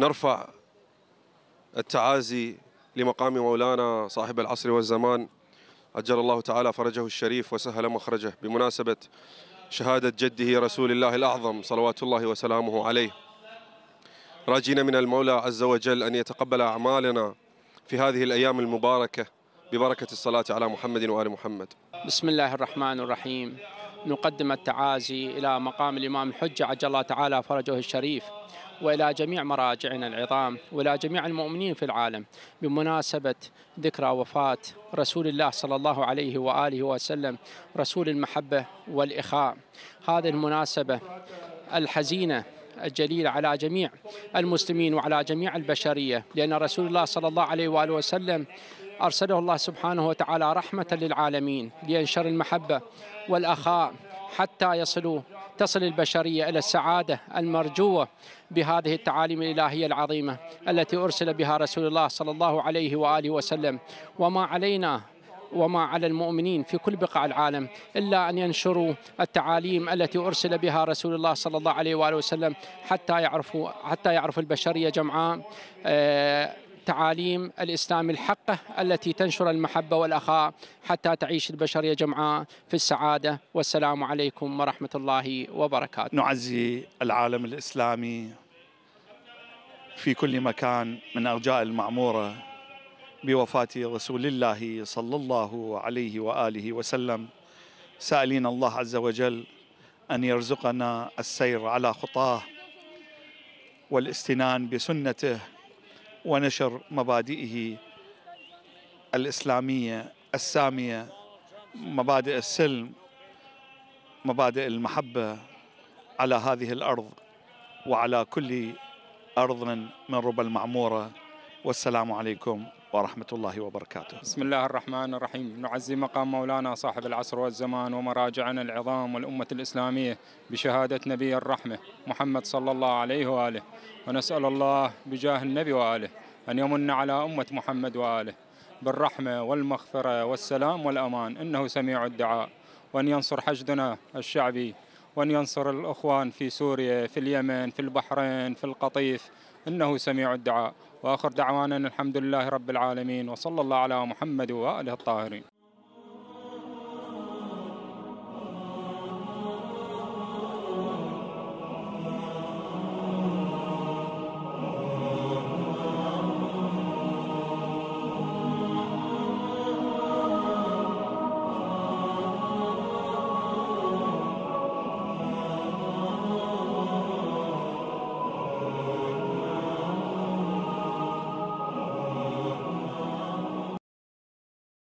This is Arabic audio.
نرفع التعازي لمقام مولانا صاحب العصر والزمان أجل الله تعالى فرجه الشريف وسهل مخرجه بمناسبة شهادة جده رسول الله الأعظم صلوات الله وسلامه عليه راجين من المولى عز وجل أن يتقبل أعمالنا في هذه الأيام المباركة ببركة الصلاة على محمد وآل محمد بسم الله الرحمن الرحيم نقدم التعازي إلى مقام الإمام الحجة عجل الله تعالى فرجه الشريف وإلى جميع مراجعنا العظام وإلى جميع المؤمنين في العالم بمناسبة ذكرى وفاة رسول الله صلى الله عليه وآله وسلم رسول المحبة والإخاء هذه المناسبة الحزينة الجليلة على جميع المسلمين وعلى جميع البشرية لأن رسول الله صلى الله عليه وآله وسلم أرسله الله سبحانه وتعالى رحمة للعالمين لينشر المحبة والأخاء حتى يصلوا تصل البشرية إلى السعادة المرجوة بهذه التعاليم الإلهية العظيمة التي أرسل بها رسول الله صلى الله عليه وآله وسلم وما علينا وما على المؤمنين في كل بقاع العالم إلا أن ينشروا التعاليم التي أرسل بها رسول الله صلى الله عليه وآله وسلم حتى يعرفوا حتى يعرف البشرية جمعاء آه، تعاليم الإسلام الحقة التي تنشر المحبة والأخاء حتى تعيش البشرية جمعاء في السعادة والسلام عليكم ورحمة الله وبركاته نعزي العالم الإسلامي في كل مكان من أرجاء المعمورة بوفاة رسول الله صلى الله عليه وآله وسلم سائلين الله عز وجل أن يرزقنا السير على خطاه والاستنان بسنته ونشر مبادئه الإسلامية السامية مبادئ السلم مبادئ المحبة على هذه الأرض وعلى كل أرض من ربى المعمورة والسلام عليكم ورحمة الله وبركاته بسم الله الرحمن الرحيم نعزي مقام مولانا صاحب العصر والزمان ومراجعنا العظام والأمة الإسلامية بشهادة نبي الرحمة محمد صلى الله عليه وآله ونسأل الله بجاه النبي وآله أن يمن على أمة محمد وآله بالرحمة والمغفرة والسلام والأمان إنه سميع الدعاء وأن ينصر حشدنا الشعبي وأن ينصر الأخوان في سوريا في اليمن في البحرين في القطيف إنه سميع الدعاء وآخر دعوانا الحمد لله رب العالمين وصلى الله على محمد وآله الطاهرين